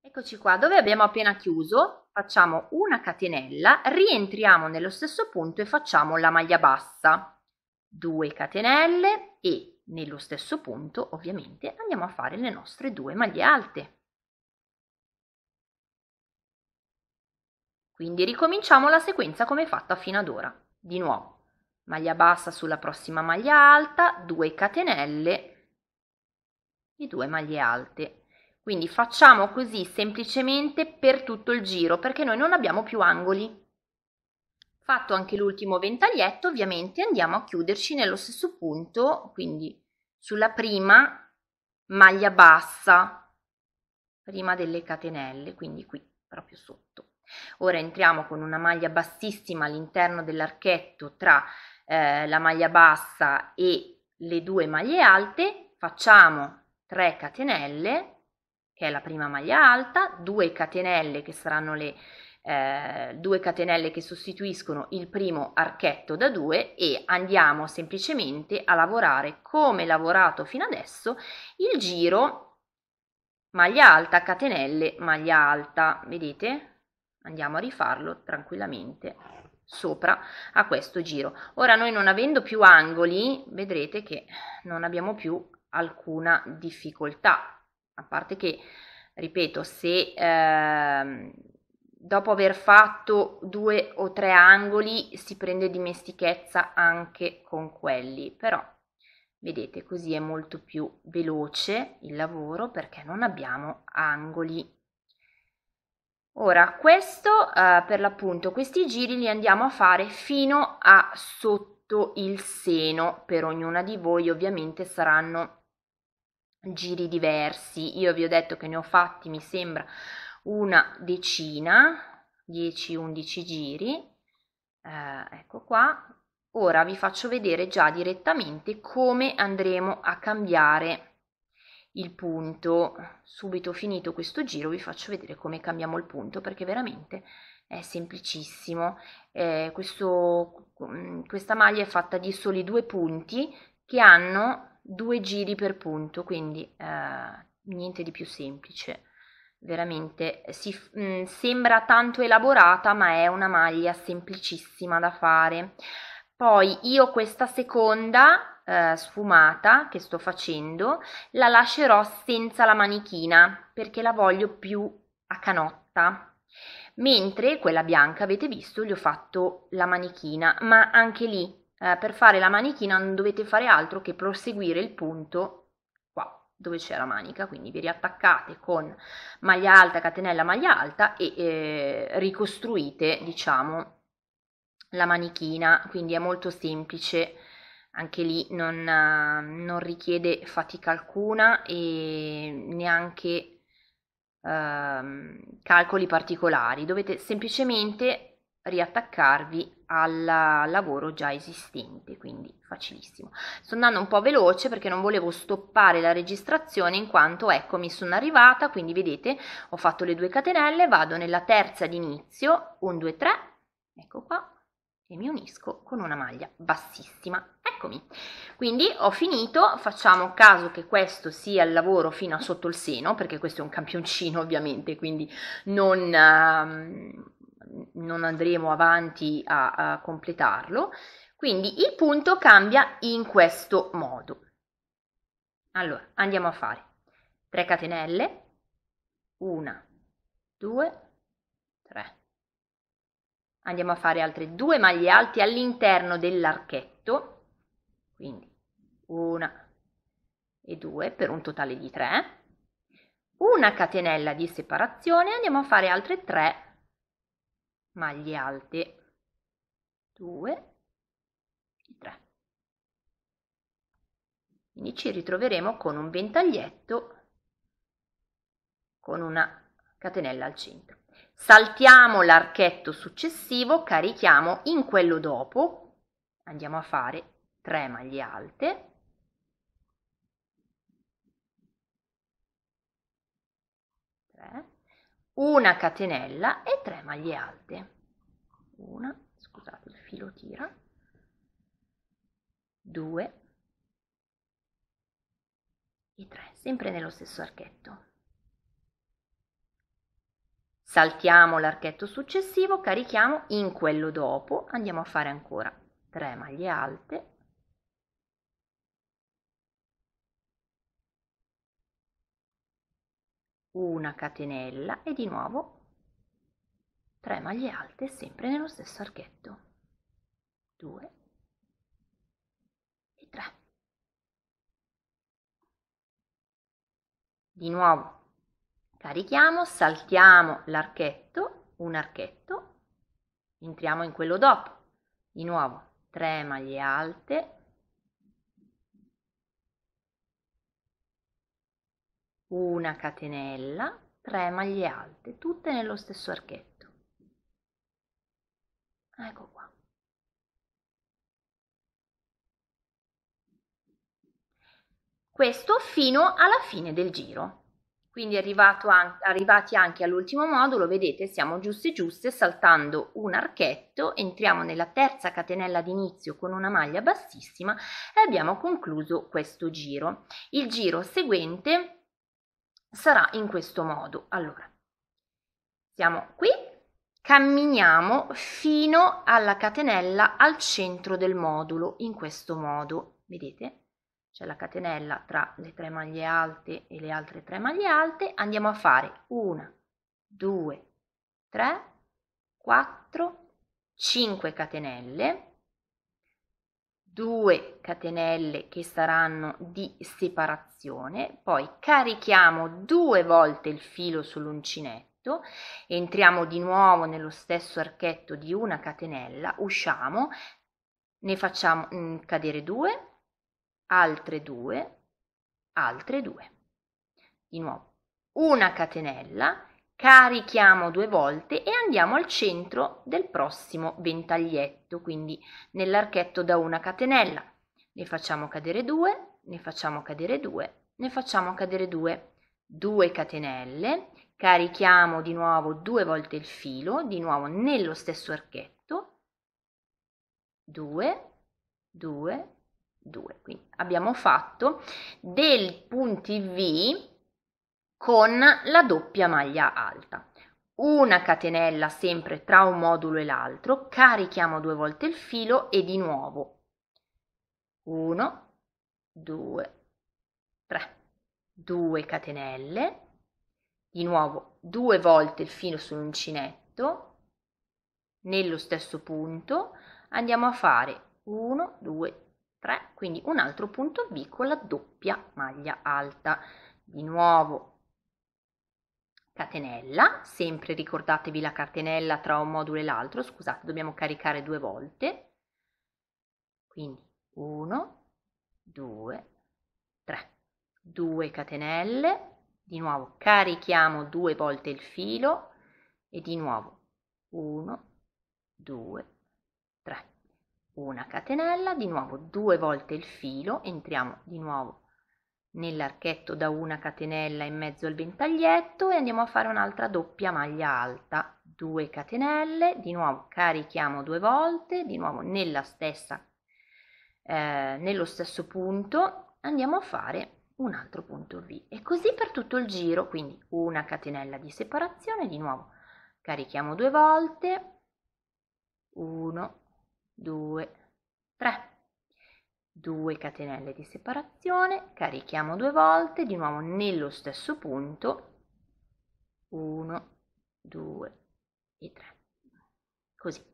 eccoci qua dove abbiamo appena chiuso facciamo una catenella rientriamo nello stesso punto e facciamo la maglia bassa 2 catenelle e nello stesso punto ovviamente andiamo a fare le nostre due maglie alte quindi ricominciamo la sequenza come fatta fino ad ora di nuovo, maglia bassa sulla prossima maglia alta, 2 catenelle e 2 maglie alte. Quindi facciamo così semplicemente per tutto il giro perché noi non abbiamo più angoli. Fatto anche l'ultimo ventaglietto, ovviamente andiamo a chiuderci nello stesso punto, quindi sulla prima maglia bassa, prima delle catenelle, quindi qui proprio sotto. Ora entriamo con una maglia bassissima all'interno dell'archetto tra eh, la maglia bassa e le due maglie alte, facciamo 3 catenelle, che è la prima maglia alta, 2 catenelle che saranno le eh, 2 catenelle che sostituiscono il primo archetto da 2 e andiamo semplicemente a lavorare come lavorato fino adesso il giro maglia alta catenelle maglia alta vedete andiamo a rifarlo tranquillamente sopra a questo giro ora noi non avendo più angoli vedrete che non abbiamo più alcuna difficoltà a parte che ripeto se eh, dopo aver fatto due o tre angoli si prende dimestichezza anche con quelli però vedete così è molto più veloce il lavoro perché non abbiamo angoli Ora, questo eh, per l'appunto, questi giri li andiamo a fare fino a sotto il seno, per ognuna di voi ovviamente saranno giri diversi. Io vi ho detto che ne ho fatti, mi sembra, una decina, 10-11 giri, eh, ecco qua. Ora vi faccio vedere già direttamente come andremo a cambiare il punto subito finito questo giro vi faccio vedere come cambiamo il punto perché veramente è semplicissimo eh, questo, mm, questa maglia è fatta di soli due punti che hanno due giri per punto quindi eh, niente di più semplice veramente si, mh, mm, sembra tanto elaborata ma è una maglia semplicissima da fare poi io questa seconda eh, sfumata che sto facendo la lascerò senza la manichina perché la voglio più a canotta mentre quella bianca avete visto gli ho fatto la manichina ma anche lì eh, per fare la manichina non dovete fare altro che proseguire il punto qua dove c'è la manica quindi vi riattaccate con maglia alta catenella maglia alta e eh, ricostruite diciamo la manichina quindi è molto semplice anche lì non, eh, non richiede fatica alcuna e neanche ehm, calcoli particolari, dovete semplicemente riattaccarvi al lavoro già esistente, quindi facilissimo. Sto andando un po' veloce perché non volevo stoppare la registrazione in quanto ecco mi sono arrivata, quindi vedete ho fatto le due catenelle, vado nella terza di inizio, 1, 2, 3, ecco qua, e mi unisco con una maglia bassissima eccomi. Quindi ho finito, facciamo caso che questo sia il lavoro fino a sotto il seno, perché questo è un campioncino ovviamente, quindi non, uh, non andremo avanti a, a completarlo. Quindi il punto cambia in questo modo. Allora, andiamo a fare 3 catenelle, 1, 2, 3. Andiamo a fare altre due maglie alte all'interno dell'archetto quindi una e due per un totale di 3 una catenella di separazione andiamo a fare altre 3 maglie alte 2 e 3 quindi ci ritroveremo con un ventaglietto con una catenella al centro saltiamo l'archetto successivo carichiamo in quello dopo andiamo a fare 3 maglie alte una catenella e 3 maglie alte una scusate il filo tira 2 e 3 sempre nello stesso archetto saltiamo l'archetto successivo carichiamo in quello dopo andiamo a fare ancora 3 maglie alte una catenella e di nuovo 3 maglie alte sempre nello stesso archetto 2 e 3 di nuovo carichiamo saltiamo l'archetto un archetto entriamo in quello dopo di nuovo 3 maglie alte una catenella 3 maglie alte tutte nello stesso archetto ecco qua questo fino alla fine del giro quindi anche, arrivati anche all'ultimo modulo vedete siamo giuste giuste saltando un archetto entriamo nella terza catenella d'inizio con una maglia bassissima e abbiamo concluso questo giro il giro seguente sarà in questo modo. Allora, siamo qui, camminiamo fino alla catenella al centro del modulo, in questo modo, vedete? C'è la catenella tra le tre maglie alte e le altre tre maglie alte, andiamo a fare una, due, tre, quattro, cinque catenelle, 2 catenelle che saranno di separazione, poi carichiamo due volte il filo sull'uncinetto, entriamo di nuovo nello stesso archetto di una catenella, usciamo, ne facciamo mm, cadere due, altre due, altre due, di nuovo una catenella carichiamo due volte e andiamo al centro del prossimo ventaglietto, quindi nell'archetto da una catenella. Ne facciamo cadere due, ne facciamo cadere due, ne facciamo cadere due, due catenelle, carichiamo di nuovo due volte il filo, di nuovo nello stesso archetto, 2, 2, 2. Quindi abbiamo fatto dei punti V con la doppia maglia alta. Una catenella sempre tra un modulo e l'altro, carichiamo due volte il filo e di nuovo 1, 2, 3, 2 catenelle, di nuovo due volte il filo sull'uncinetto, nello stesso punto andiamo a fare 1, 2, 3, quindi un altro punto B con la doppia maglia alta, di nuovo catenella, sempre ricordatevi la catenella tra un modulo e l'altro, scusate, dobbiamo caricare due volte, quindi 1, 2, 3, 2 catenelle, di nuovo carichiamo due volte il filo e di nuovo 1, 2, 3, una catenella, di nuovo due volte il filo, entriamo di nuovo nell'archetto da una catenella in mezzo al ventaglietto e andiamo a fare un'altra doppia maglia alta 2 catenelle di nuovo carichiamo due volte di nuovo nella stessa eh, nello stesso punto andiamo a fare un altro punto V e così per tutto il giro quindi una catenella di separazione di nuovo carichiamo due volte 1 2 3 2 catenelle di separazione, carichiamo due volte, di nuovo nello stesso punto, 1, 2 e 3. Così.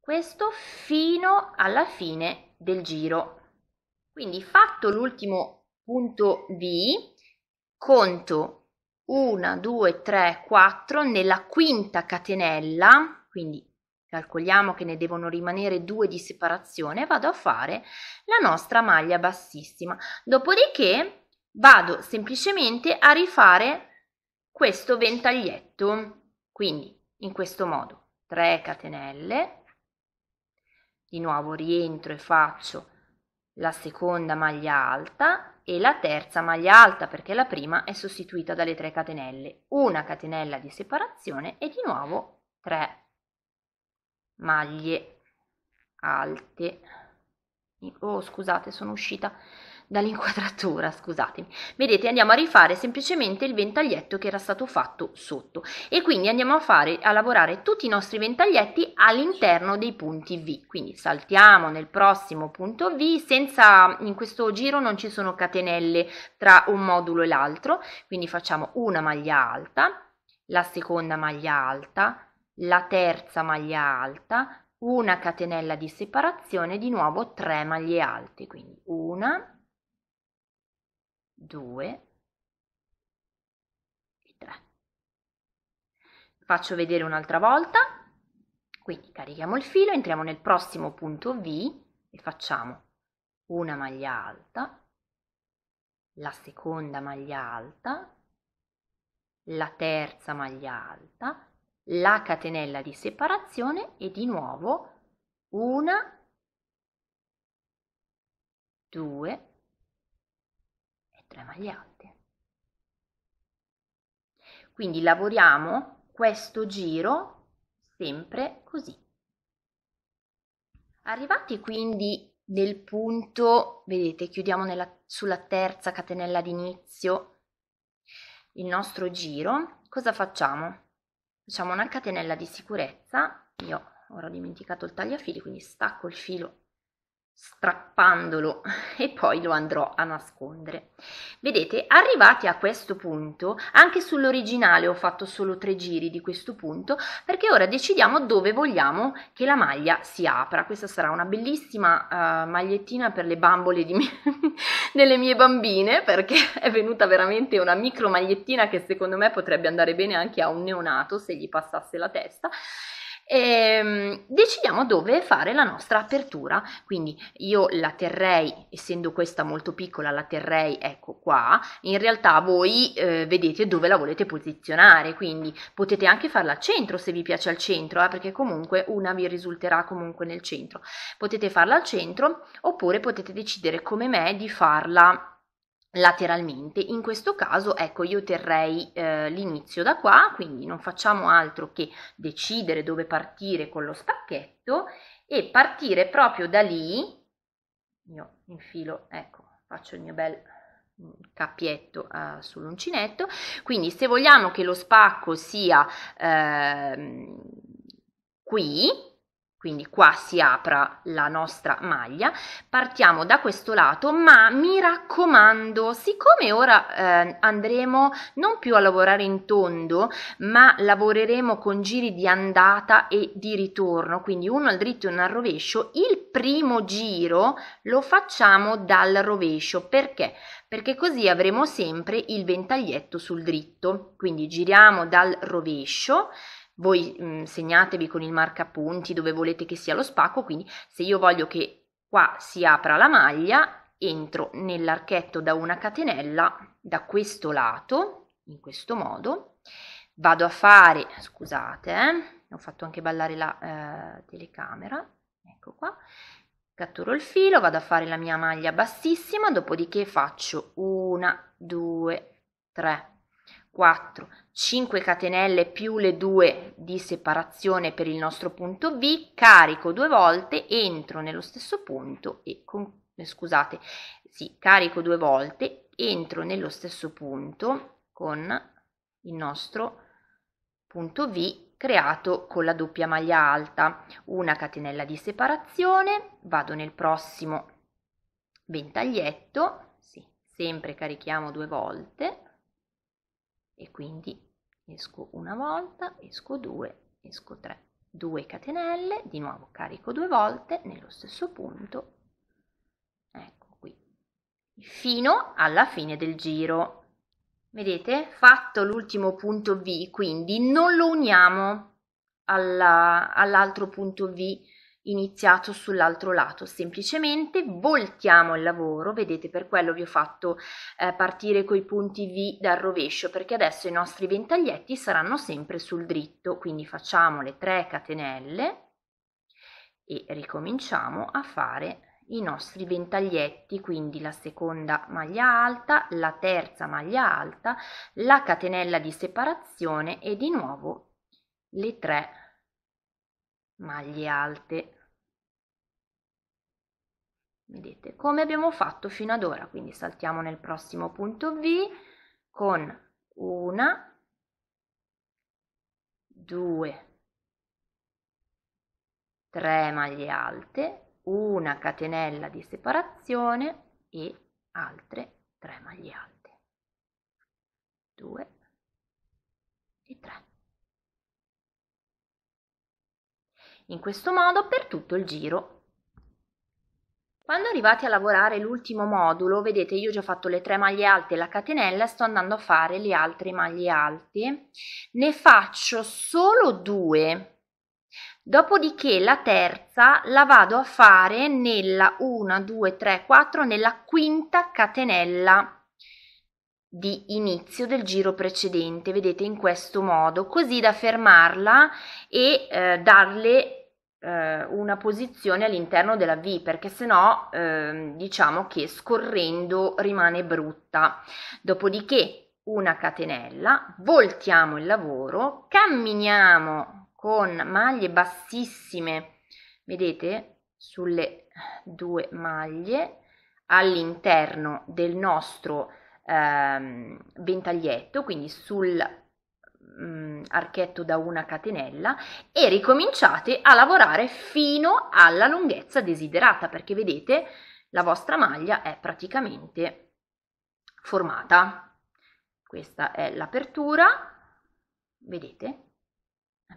Questo fino alla fine del giro. Quindi fatto l'ultimo punto V, conto 1, 2, 3, 4 nella quinta catenella, quindi calcoliamo che ne devono rimanere due di separazione vado a fare la nostra maglia bassissima dopodiché vado semplicemente a rifare questo ventaglietto quindi in questo modo 3 catenelle di nuovo rientro e faccio la seconda maglia alta e la terza maglia alta perché la prima è sostituita dalle 3 catenelle una catenella di separazione e di nuovo 3 maglie alte oh scusate sono uscita dall'inquadratura scusatemi vedete andiamo a rifare semplicemente il ventaglietto che era stato fatto sotto e quindi andiamo a fare a lavorare tutti i nostri ventaglietti all'interno dei punti V quindi saltiamo nel prossimo punto V senza in questo giro non ci sono catenelle tra un modulo e l'altro quindi facciamo una maglia alta la seconda maglia alta la terza maglia alta, una catenella di separazione, di nuovo 3 maglie alte, quindi una, due e 3. Faccio vedere un'altra volta, quindi carichiamo il filo, entriamo nel prossimo punto V e facciamo una maglia alta, la seconda maglia alta, la terza maglia alta, la catenella di separazione e di nuovo una, due e tre maglie alte. Quindi lavoriamo questo giro sempre così. Arrivati quindi nel punto, vedete, chiudiamo nella, sulla terza catenella d'inizio il nostro giro, cosa facciamo? facciamo una catenella di sicurezza io ora ho dimenticato il tagliafili quindi stacco il filo strappandolo e poi lo andrò a nascondere. Vedete, arrivati a questo punto, anche sull'originale ho fatto solo tre giri di questo punto, perché ora decidiamo dove vogliamo che la maglia si apra. Questa sarà una bellissima uh, magliettina per le bambole mie, delle mie bambine, perché è venuta veramente una micro magliettina che secondo me potrebbe andare bene anche a un neonato se gli passasse la testa e ehm, decidiamo dove fare la nostra apertura. Quindi io la terrei, essendo questa molto piccola, la terrei ecco qua. In realtà voi eh, vedete dove la volete posizionare, quindi potete anche farla al centro se vi piace al centro, eh, perché comunque una vi risulterà comunque nel centro. Potete farla al centro oppure potete decidere come me di farla lateralmente in questo caso ecco io terrei eh, l'inizio da qua quindi non facciamo altro che decidere dove partire con lo spacchetto e partire proprio da lì io infilo ecco faccio il mio bel cappietto eh, sull'uncinetto quindi se vogliamo che lo spacco sia eh, qui quindi qua si apra la nostra maglia partiamo da questo lato ma mi raccomando siccome ora eh, andremo non più a lavorare in tondo ma lavoreremo con giri di andata e di ritorno quindi uno al dritto e uno al rovescio il primo giro lo facciamo dal rovescio perché perché così avremo sempre il ventaglietto sul dritto quindi giriamo dal rovescio voi mh, segnatevi con il marcapunti dove volete che sia lo spacco, quindi se io voglio che qua si apra la maglia, entro nell'archetto da una catenella da questo lato, in questo modo, vado a fare, scusate, eh, ho fatto anche ballare la eh, telecamera, ecco qua, catturo il filo, vado a fare la mia maglia bassissima, dopodiché faccio una, due, tre, quattro, 5 catenelle più le 2 di separazione per il nostro punto V, carico due volte, entro nello stesso punto e con, eh, scusate, sì, carico due volte, entro nello stesso punto con il nostro punto V creato con la doppia maglia alta, una catenella di separazione, vado nel prossimo ventaglietto, sì, sempre carichiamo due volte e quindi esco una volta, esco due, esco tre, due catenelle, di nuovo carico due volte nello stesso punto, ecco qui, fino alla fine del giro. Vedete? Fatto l'ultimo punto V, quindi non lo uniamo all'altro all punto V iniziato sull'altro lato semplicemente voltiamo il lavoro vedete per quello vi ho fatto eh, partire coi punti V dal rovescio perché adesso i nostri ventaglietti saranno sempre sul dritto quindi facciamo le 3 catenelle e ricominciamo a fare i nostri ventaglietti quindi la seconda maglia alta la terza maglia alta la catenella di separazione e di nuovo le 3 maglie alte vedete, come abbiamo fatto fino ad ora, quindi saltiamo nel prossimo punto V con una, due, tre maglie alte, una catenella di separazione e altre tre maglie alte. 2 e 3. In questo modo per tutto il giro quando arrivate a lavorare l'ultimo modulo, vedete io ho già fatto le tre maglie alte e la catenella, sto andando a fare le altre maglie alte, ne faccio solo due, dopodiché la terza la vado a fare nella 1, 2, 3, 4, nella quinta catenella di inizio del giro precedente, vedete in questo modo, così da fermarla e eh, darle eh, una posizione all'interno della V perché sennò ehm, diciamo che scorrendo rimane brutta dopodiché una catenella voltiamo il lavoro camminiamo con maglie bassissime vedete sulle due maglie all'interno del nostro ehm, ventaglietto quindi sul mh, mm, archetto da una catenella e ricominciate a lavorare fino alla lunghezza desiderata perché vedete la vostra maglia è praticamente formata questa è l'apertura vedete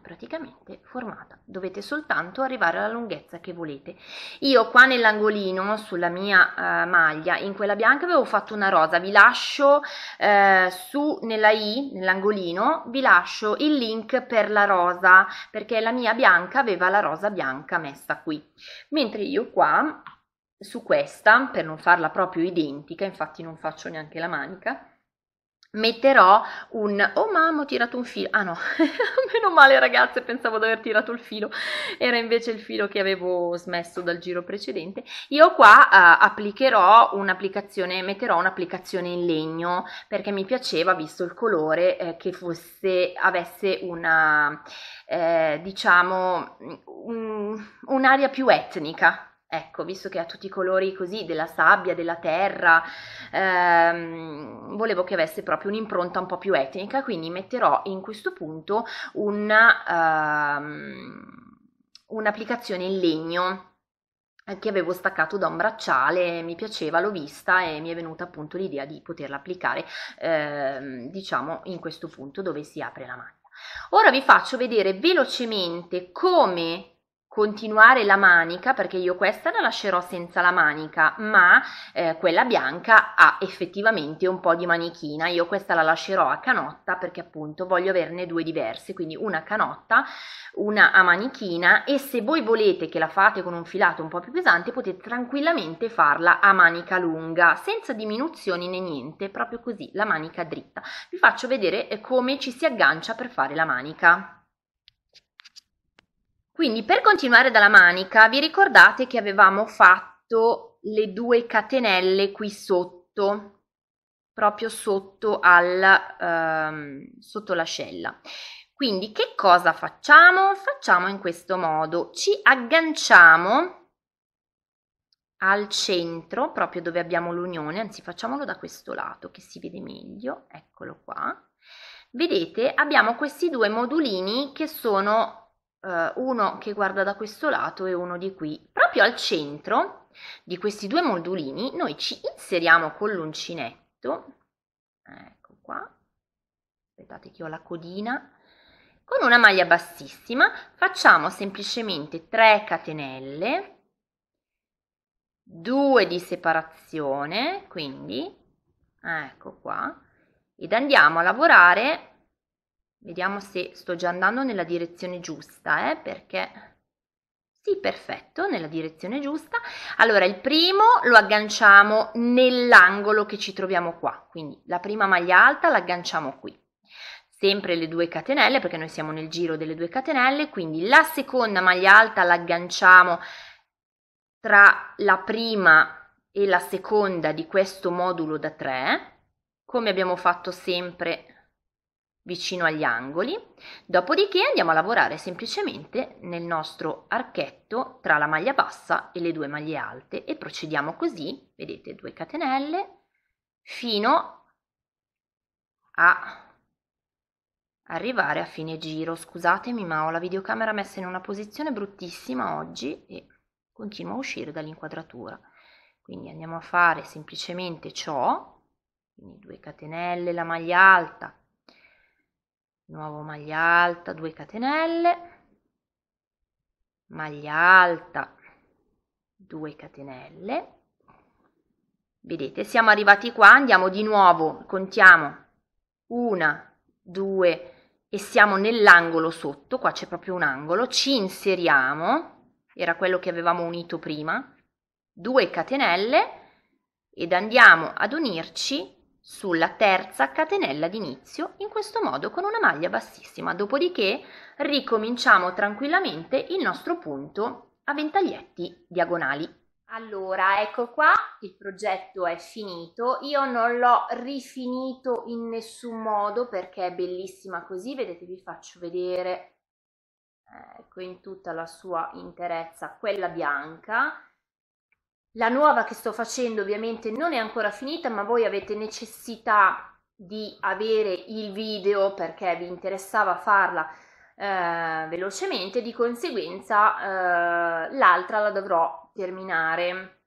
praticamente formata. Dovete soltanto arrivare alla lunghezza che volete. Io qua nell'angolino sulla mia eh, maglia, in quella bianca avevo fatto una rosa, vi lascio eh, su nella i, nell'angolino, vi lascio il link per la rosa, perché la mia bianca aveva la rosa bianca messa qui. Mentre io qua su questa, per non farla proprio identica, infatti non faccio neanche la manica, metterò un oh mamma ho tirato un filo ah no meno male ragazze pensavo di aver tirato il filo era invece il filo che avevo smesso dal giro precedente io qua eh, applicherò un'applicazione metterò un'applicazione in legno perché mi piaceva visto il colore eh, che fosse avesse una eh, diciamo un, un'aria più etnica Ecco, visto che ha tutti i colori così della sabbia, della terra, ehm, volevo che avesse proprio un'impronta un po' più etnica, quindi metterò in questo punto ehm, un'applicazione ehm, un in legno che avevo staccato da un bracciale, mi piaceva, l'ho vista e mi è venuta appunto l'idea di poterla applicare, ehm, diciamo, in questo punto dove si apre la maglia. Ora vi faccio vedere velocemente come continuare la manica perché io questa la lascerò senza la manica ma eh, quella bianca ha effettivamente un po' di manichina io questa la lascerò a canotta perché appunto voglio averne due diverse quindi una canotta una a manichina e se voi volete che la fate con un filato un po' più pesante potete tranquillamente farla a manica lunga senza diminuzioni né niente proprio così la manica dritta vi faccio vedere eh, come ci si aggancia per fare la manica quindi per continuare dalla manica, vi ricordate che avevamo fatto le due catenelle qui sotto, proprio sotto, al, ehm, sotto l'ascella. Quindi che cosa facciamo? Facciamo in questo modo, ci agganciamo al centro, proprio dove abbiamo l'unione, anzi facciamolo da questo lato che si vede meglio, eccolo qua. Vedete abbiamo questi due modulini che sono eh, uno che guarda da questo lato e uno di qui. Proprio al centro di questi due modulini noi ci inseriamo con l'uncinetto, ecco qua, aspettate che ho la codina, con una maglia bassissima facciamo semplicemente 3 catenelle, 2 di separazione, quindi ecco qua, ed andiamo a lavorare Vediamo se sto già andando nella direzione giusta, eh, perché... Sì, perfetto, nella direzione giusta. Allora, il primo lo agganciamo nell'angolo che ci troviamo qua, quindi la prima maglia alta l'agganciamo qui. Sempre le due catenelle, perché noi siamo nel giro delle due catenelle, quindi la seconda maglia alta l'agganciamo tra la prima e la seconda di questo modulo da 3, come abbiamo fatto sempre vicino agli angoli, dopodiché andiamo a lavorare semplicemente nel nostro archetto tra la maglia bassa e le due maglie alte e procediamo così, vedete, 2 catenelle fino a arrivare a fine giro. Scusatemi, ma ho la videocamera messa in una posizione bruttissima oggi e continua a uscire dall'inquadratura. Quindi andiamo a fare semplicemente ciò, quindi 2 catenelle la maglia alta, nuovo maglia alta 2 catenelle maglia alta 2 catenelle vedete siamo arrivati qua andiamo di nuovo contiamo una due e siamo nell'angolo sotto qua c'è proprio un angolo ci inseriamo era quello che avevamo unito prima 2 catenelle ed andiamo ad unirci sulla terza catenella d'inizio in questo modo con una maglia bassissima dopodiché ricominciamo tranquillamente il nostro punto a ventaglietti diagonali allora ecco qua il progetto è finito io non l'ho rifinito in nessun modo perché è bellissima così vedete vi faccio vedere ecco in tutta la sua interezza quella bianca la nuova che sto facendo ovviamente non è ancora finita, ma voi avete necessità di avere il video perché vi interessava farla eh, velocemente, di conseguenza eh, l'altra la dovrò terminare.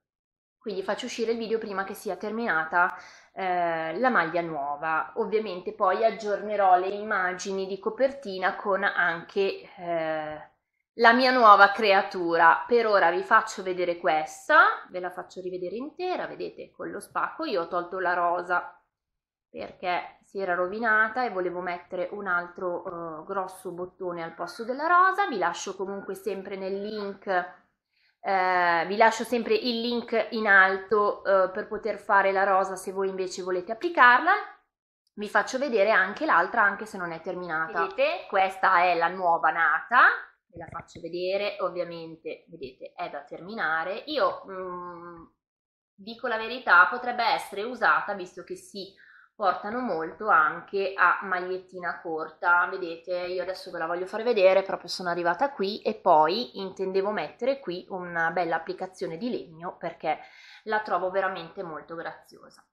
Quindi faccio uscire il video prima che sia terminata eh, la maglia nuova. Ovviamente poi aggiornerò le immagini di copertina con anche eh, la mia nuova creatura. Per ora vi faccio vedere questa, ve la faccio rivedere intera, vedete con lo spacco io ho tolto la rosa perché si era rovinata e volevo mettere un altro eh, grosso bottone al posto della rosa, vi lascio comunque sempre nel link, eh, vi lascio sempre il link in alto eh, per poter fare la rosa se voi invece volete applicarla, vi faccio vedere anche l'altra anche se non è terminata. Vedete, questa è la nuova nata, ve la faccio vedere, ovviamente, vedete, è da terminare. Io mh, mm, dico la verità, potrebbe essere usata, visto che si portano molto anche a magliettina corta, vedete, io adesso ve la voglio far vedere, proprio sono arrivata qui e poi intendevo mettere qui una bella applicazione di legno perché la trovo veramente molto graziosa.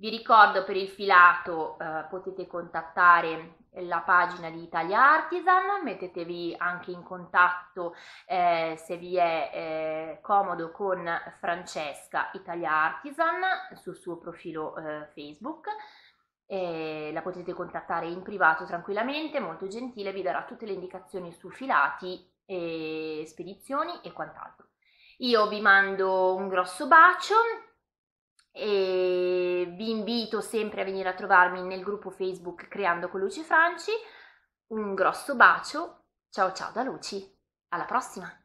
Vi ricordo per il filato eh, potete contattare la pagina di Italia Artisan, mettetevi anche in contatto eh, se vi è eh, comodo con Francesca Italia Artisan sul suo profilo eh, Facebook. la potete contattare in privato tranquillamente, molto gentile, vi darà tutte le indicazioni su filati, e spedizioni e quant'altro. Io vi mando un grosso bacio e vi invito sempre a venire a trovarmi nel gruppo Facebook Creando con Luci Franci. Un grosso bacio, ciao ciao da Luci, alla prossima!